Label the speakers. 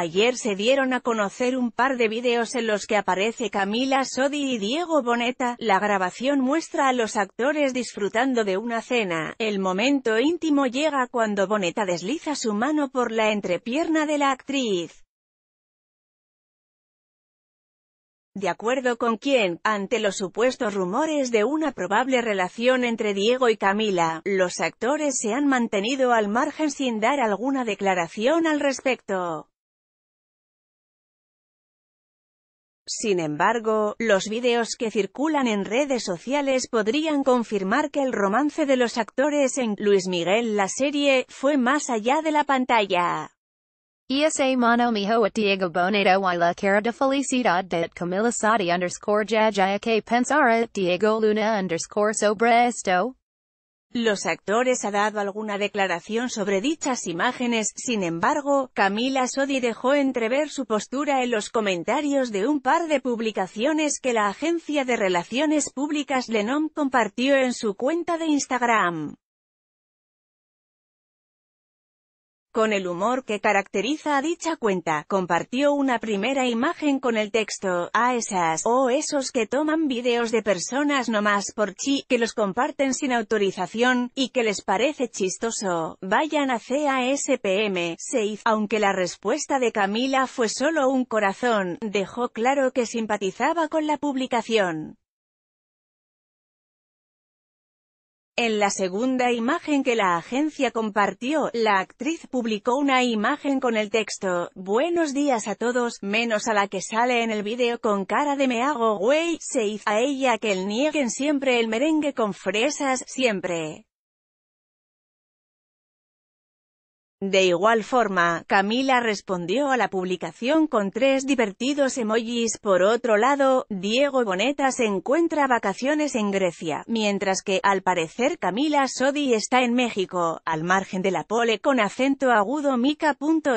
Speaker 1: Ayer se dieron a conocer un par de videos en los que aparece Camila Sodi y Diego Boneta. La grabación muestra a los actores disfrutando de una cena. El momento íntimo llega cuando Boneta desliza su mano por la entrepierna de la actriz. de acuerdo con quien, ante los supuestos rumores de una probable relación entre Diego y Camila, los actores se han mantenido al margen sin dar alguna declaración al respecto. Sin embargo, los vídeos que circulan en redes sociales podrían confirmar que el romance de los actores en Luis Miguel la serie fue más allá de la pantalla.
Speaker 2: y la de Camila que Luna
Speaker 1: los actores ha dado alguna declaración sobre dichas imágenes, sin embargo, Camila Sodi dejó entrever su postura en los comentarios de un par de publicaciones que la agencia de relaciones públicas Lenom compartió en su cuenta de Instagram. Con el humor que caracteriza a dicha cuenta, compartió una primera imagen con el texto, a esas, o esos que toman videos de personas nomás por chi, que los comparten sin autorización, y que les parece chistoso, vayan a CASPM, safe, aunque la respuesta de Camila fue solo un corazón, dejó claro que simpatizaba con la publicación. En la segunda imagen que la agencia compartió, la actriz publicó una imagen con el texto, Buenos días a todos, menos a la que sale en el vídeo con cara de me hago güey, se hizo a ella que el nieguen siempre el merengue con fresas, siempre. De igual forma, Camila respondió a la publicación con tres divertidos emojis. Por otro lado, Diego Boneta se encuentra vacaciones en Grecia, mientras que, al parecer Camila Sodi está en México, al margen de la pole con acento agudo mica.nl.